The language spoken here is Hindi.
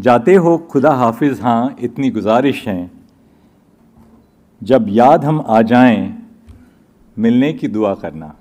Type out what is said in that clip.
जाते हो खुदा हाफिज हाँ इतनी गुजारिश हैं जब याद हम आ जाएं मिलने की दुआ करना